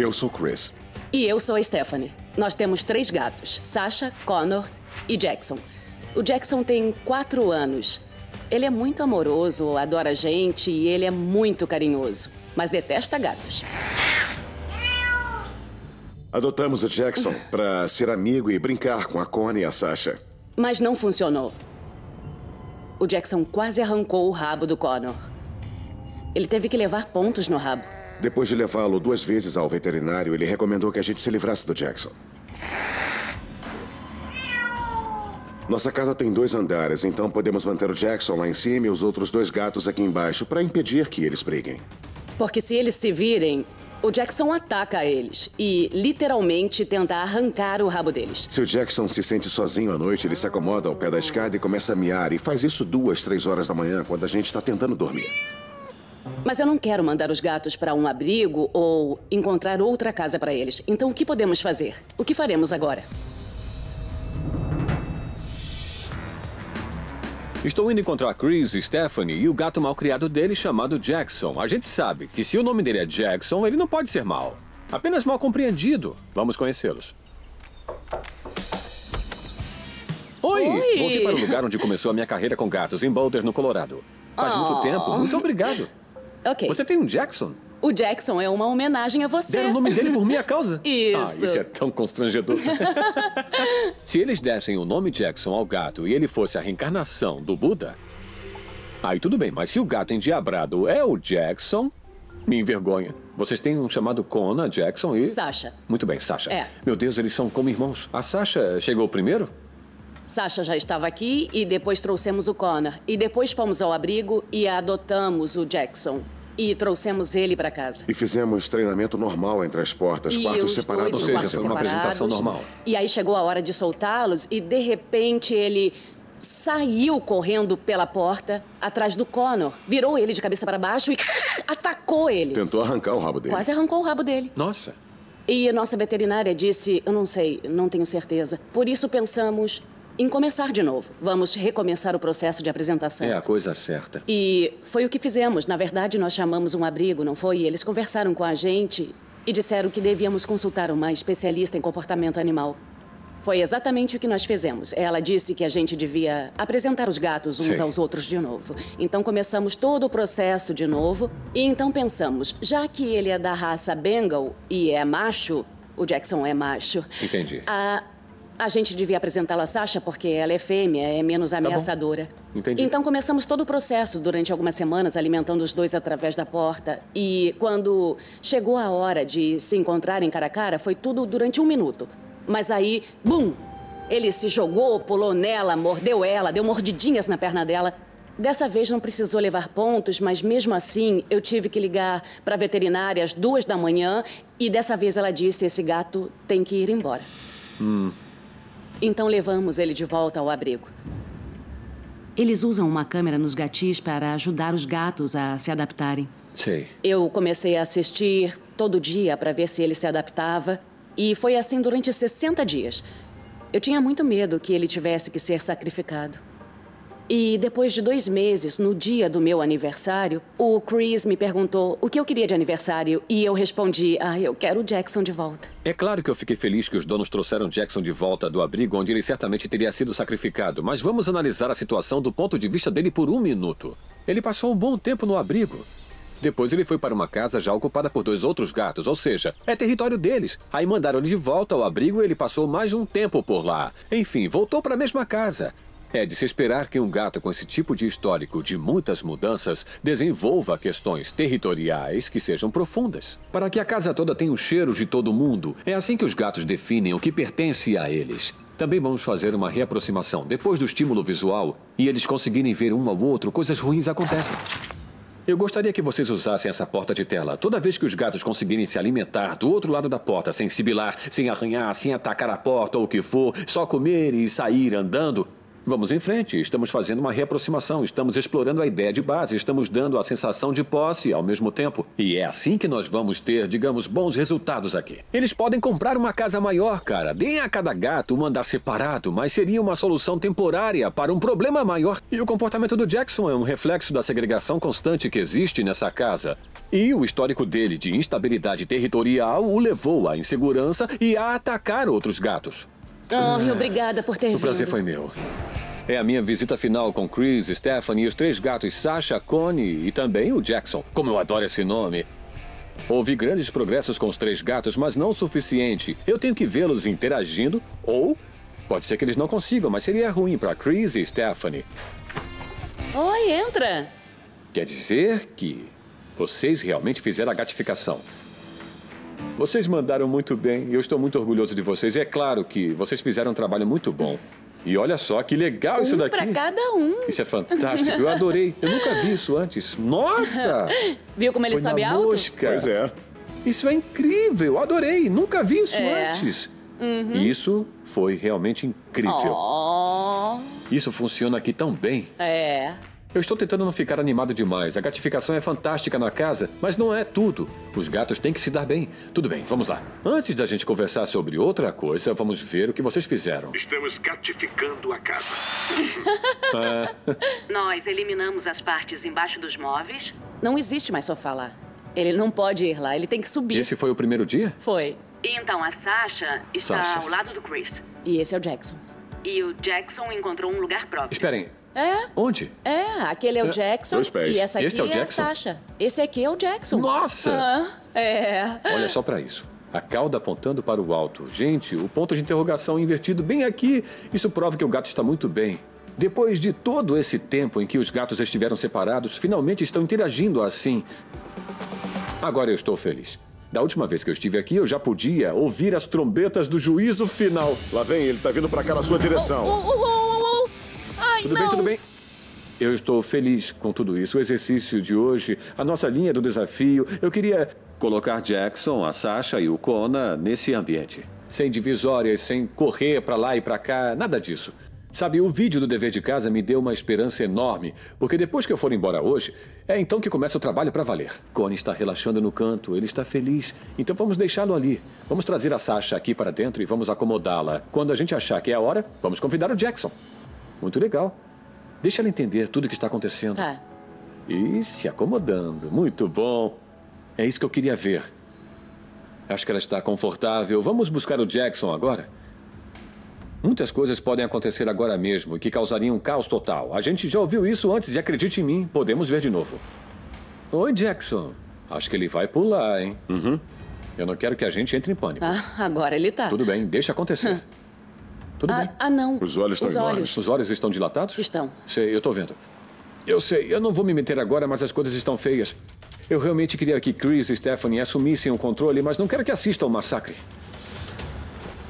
Eu sou Chris. E eu sou a Stephanie. Nós temos três gatos: Sasha, Connor e Jackson. O Jackson tem quatro anos. Ele é muito amoroso, adora a gente e ele é muito carinhoso, mas detesta gatos. Adotamos o Jackson para ser amigo e brincar com a Connie e a Sasha. Mas não funcionou. O Jackson quase arrancou o rabo do Connor. Ele teve que levar pontos no rabo. Depois de levá-lo duas vezes ao veterinário, ele recomendou que a gente se livrasse do Jackson. Nossa casa tem dois andares, então podemos manter o Jackson lá em cima e os outros dois gatos aqui embaixo para impedir que eles briguem. Porque se eles se virem, o Jackson ataca eles e literalmente tenta arrancar o rabo deles. Se o Jackson se sente sozinho à noite, ele se acomoda ao pé da escada e começa a miar e faz isso duas, três horas da manhã quando a gente está tentando dormir. Mas eu não quero mandar os gatos para um abrigo ou encontrar outra casa para eles. Então o que podemos fazer? O que faremos agora? Estou indo encontrar Chris, Stephanie e o gato malcriado dele chamado Jackson. A gente sabe que se o nome dele é Jackson, ele não pode ser mal. Apenas mal compreendido. Vamos conhecê-los. Oi! Oi! Voltei para o lugar onde começou a minha carreira com gatos, em Boulder, no Colorado. Faz oh. muito tempo. Muito obrigado. Ok. Você tem um Jackson? O Jackson é uma homenagem a você. Deram o nome dele por minha causa? Isso. Ah, isso é tão constrangedor. Se eles dessem o nome Jackson ao gato e ele fosse a reencarnação do Buda, aí tudo bem, mas se o gato endiabrado é o Jackson, me envergonha. Vocês têm um chamado Kona, Jackson e. Sasha. Muito bem, Sasha. É. Meu Deus, eles são como irmãos. A Sasha chegou primeiro? Sasha já estava aqui e depois trouxemos o Connor. E depois fomos ao abrigo e adotamos o Jackson. E trouxemos ele para casa. E fizemos treinamento normal entre as portas, e quartos separados. Ou seja, quartos uma apresentação normal. E aí chegou a hora de soltá-los e, de repente, ele saiu correndo pela porta atrás do Connor. Virou ele de cabeça para baixo e atacou ele. Tentou arrancar o rabo dele. Quase arrancou o rabo dele. Nossa. E nossa veterinária disse, eu não sei, não tenho certeza. Por isso pensamos em começar de novo. Vamos recomeçar o processo de apresentação. É a coisa certa. E foi o que fizemos. Na verdade, nós chamamos um abrigo, não foi? E eles conversaram com a gente e disseram que devíamos consultar uma especialista em comportamento animal. Foi exatamente o que nós fizemos. Ela disse que a gente devia apresentar os gatos uns Sim. aos outros de novo. Então começamos todo o processo de novo. E então pensamos, já que ele é da raça Bengal e é macho, o Jackson é macho. Entendi. A a gente devia apresentá-la a Sasha porque ela é fêmea, é menos tá ameaçadora. Tá Entendi. Então começamos todo o processo durante algumas semanas, alimentando os dois através da porta. E quando chegou a hora de se encontrarem cara a cara, foi tudo durante um minuto. Mas aí, bum! Ele se jogou, pulou nela, mordeu ela, deu mordidinhas na perna dela. Dessa vez não precisou levar pontos, mas mesmo assim eu tive que ligar para a veterinária às duas da manhã e dessa vez ela disse: esse gato tem que ir embora. Hum. Então levamos ele de volta ao abrigo. Eles usam uma câmera nos gatis para ajudar os gatos a se adaptarem. Sim. Eu comecei a assistir todo dia para ver se ele se adaptava. E foi assim durante 60 dias. Eu tinha muito medo que ele tivesse que ser sacrificado. E depois de dois meses, no dia do meu aniversário, o Chris me perguntou o que eu queria de aniversário e eu respondi: Ah, eu quero o Jackson de volta. É claro que eu fiquei feliz que os donos trouxeram Jackson de volta do abrigo onde ele certamente teria sido sacrificado, mas vamos analisar a situação do ponto de vista dele por um minuto. Ele passou um bom tempo no abrigo. Depois ele foi para uma casa já ocupada por dois outros gatos, ou seja, é território deles. Aí mandaram ele de volta ao abrigo e ele passou mais um tempo por lá. Enfim, voltou para a mesma casa. É de se esperar que um gato com esse tipo de histórico de muitas mudanças desenvolva questões territoriais que sejam profundas. Para que a casa toda tenha o cheiro de todo mundo, é assim que os gatos definem o que pertence a eles. Também vamos fazer uma reaproximação. Depois do estímulo visual e eles conseguirem ver um ao outro, coisas ruins acontecem. Eu gostaria que vocês usassem essa porta de tela. Toda vez que os gatos conseguirem se alimentar do outro lado da porta, sem sibilar, sem arranhar, sem atacar a porta ou o que for, só comer e sair andando, Vamos em frente, estamos fazendo uma reaproximação, estamos explorando a ideia de base, estamos dando a sensação de posse ao mesmo tempo. E é assim que nós vamos ter, digamos, bons resultados aqui. Eles podem comprar uma casa maior, cara. Deem a cada gato um andar separado, mas seria uma solução temporária para um problema maior. E o comportamento do Jackson é um reflexo da segregação constante que existe nessa casa. E o histórico dele de instabilidade territorial o levou à insegurança e a atacar outros gatos. Oh, e é. obrigada por ter o vindo. O prazer foi meu. É a minha visita final com Chris, Stephanie e os três gatos Sasha, Connie e também o Jackson. Como eu adoro esse nome. Houve grandes progressos com os três gatos, mas não o suficiente. Eu tenho que vê-los interagindo ou pode ser que eles não consigam, mas seria ruim para Chris e Stephanie. Oi, entra. Quer dizer que vocês realmente fizeram a gatificação. Vocês mandaram muito bem e eu estou muito orgulhoso de vocês. E é claro que vocês fizeram um trabalho muito bom. E olha só que legal um isso daqui. Um pra cada um. Isso é fantástico. Eu adorei. Eu nunca vi isso antes. Nossa! Viu como ele Foi sobe alto? Mosca. Pois é. Isso é incrível. Adorei. Nunca vi isso é. antes. Uhum. Isso foi realmente incrível. Oh. Isso funciona aqui tão bem. É. Eu estou tentando não ficar animado demais. A gratificação é fantástica na casa, mas não é tudo. Os gatos têm que se dar bem. Tudo bem, vamos lá. Antes da gente conversar sobre outra coisa, vamos ver o que vocês fizeram. Estamos gatificando a casa. Nós eliminamos as partes embaixo dos móveis. Não existe mais sofá lá. Ele não pode ir lá, ele tem que subir. Esse foi o primeiro dia? Foi. Então a Sasha está Sasha. ao lado do Chris. E esse é o Jackson. E o Jackson encontrou um lugar próprio. Esperem, é. Onde? É, aquele é o Jackson. Dois pés. E essa aqui este é, o Jackson? é a Sasha. Esse aqui é o Jackson. Nossa! Ah, é. Olha só para isso. A cauda apontando para o alto. Gente, o ponto de interrogação invertido bem aqui. Isso prova que o gato está muito bem. Depois de todo esse tempo em que os gatos estiveram separados, finalmente estão interagindo assim. Agora eu estou feliz. Da última vez que eu estive aqui, eu já podia ouvir as trombetas do juízo final. Lá vem, ele tá vindo para cá na sua direção. Oh, oh, oh, tudo Não. bem, tudo bem. Eu estou feliz com tudo isso. O exercício de hoje, a nossa linha do desafio. Eu queria colocar Jackson, a Sasha e o Kona nesse ambiente. Sem divisórias, sem correr para lá e para cá, nada disso. Sabe, o vídeo do dever de casa me deu uma esperança enorme, porque depois que eu for embora hoje, é então que começa o trabalho para valer. Connie está relaxando no canto, ele está feliz, então vamos deixá-lo ali. Vamos trazer a Sasha aqui para dentro e vamos acomodá-la. Quando a gente achar que é a hora, vamos convidar o Jackson. Muito legal. Deixa ela entender tudo o que está acontecendo. Tá. E se acomodando. Muito bom. É isso que eu queria ver. Acho que ela está confortável. Vamos buscar o Jackson agora? Muitas coisas podem acontecer agora mesmo e que causariam um caos total. A gente já ouviu isso antes e acredite em mim, podemos ver de novo. Oi, Jackson. Acho que ele vai pular, hein? Uhum. Eu não quero que a gente entre em pânico. Ah, agora ele tá. Tudo bem, deixa acontecer. Tudo ah, bem. Ah, não. Os olhos estão Os enormes. Olhos. Os olhos estão dilatados? Estão. Sei, eu estou vendo. Eu sei, eu não vou me meter agora, mas as coisas estão feias. Eu realmente queria que Chris e Stephanie assumissem o controle, mas não quero que assistam o massacre.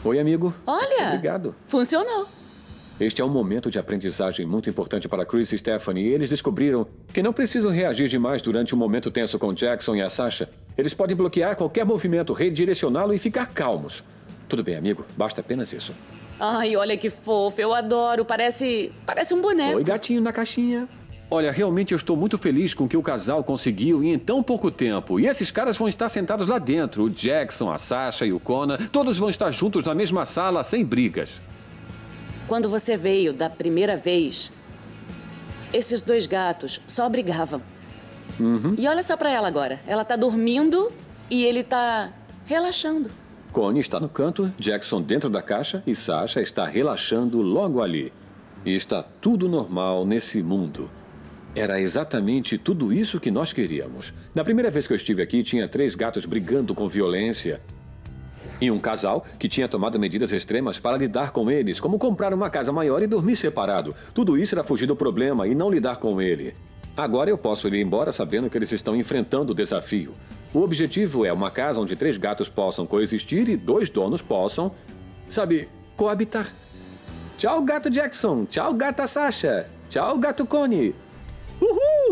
Oi, amigo. Olha! Obrigado. Funcionou. Este é um momento de aprendizagem muito importante para Chris e Stephanie. E eles descobriram que não precisam reagir demais durante um momento tenso com Jackson e a Sasha. Eles podem bloquear qualquer movimento, redirecioná-lo e ficar calmos. Tudo bem, amigo. Basta apenas isso. Ai, olha que fofo, eu adoro, parece, parece um boneco. Oi, gatinho na caixinha. Olha, realmente eu estou muito feliz com o que o casal conseguiu em tão pouco tempo. E esses caras vão estar sentados lá dentro, o Jackson, a Sasha e o Conan, todos vão estar juntos na mesma sala, sem brigas. Quando você veio da primeira vez, esses dois gatos só brigavam. Uhum. E olha só pra ela agora. Ela tá dormindo e ele tá relaxando. Connie está no canto, Jackson dentro da caixa e Sasha está relaxando logo ali. E está tudo normal nesse mundo. Era exatamente tudo isso que nós queríamos. Na primeira vez que eu estive aqui, tinha três gatos brigando com violência. E um casal que tinha tomado medidas extremas para lidar com eles, como comprar uma casa maior e dormir separado. Tudo isso era fugir do problema e não lidar com ele. Agora eu posso ir embora sabendo que eles estão enfrentando o desafio. O objetivo é uma casa onde três gatos possam coexistir e dois donos possam, sabe, coabitar. Tchau, gato Jackson. Tchau, gata Sasha. Tchau, gato Connie. Uhul!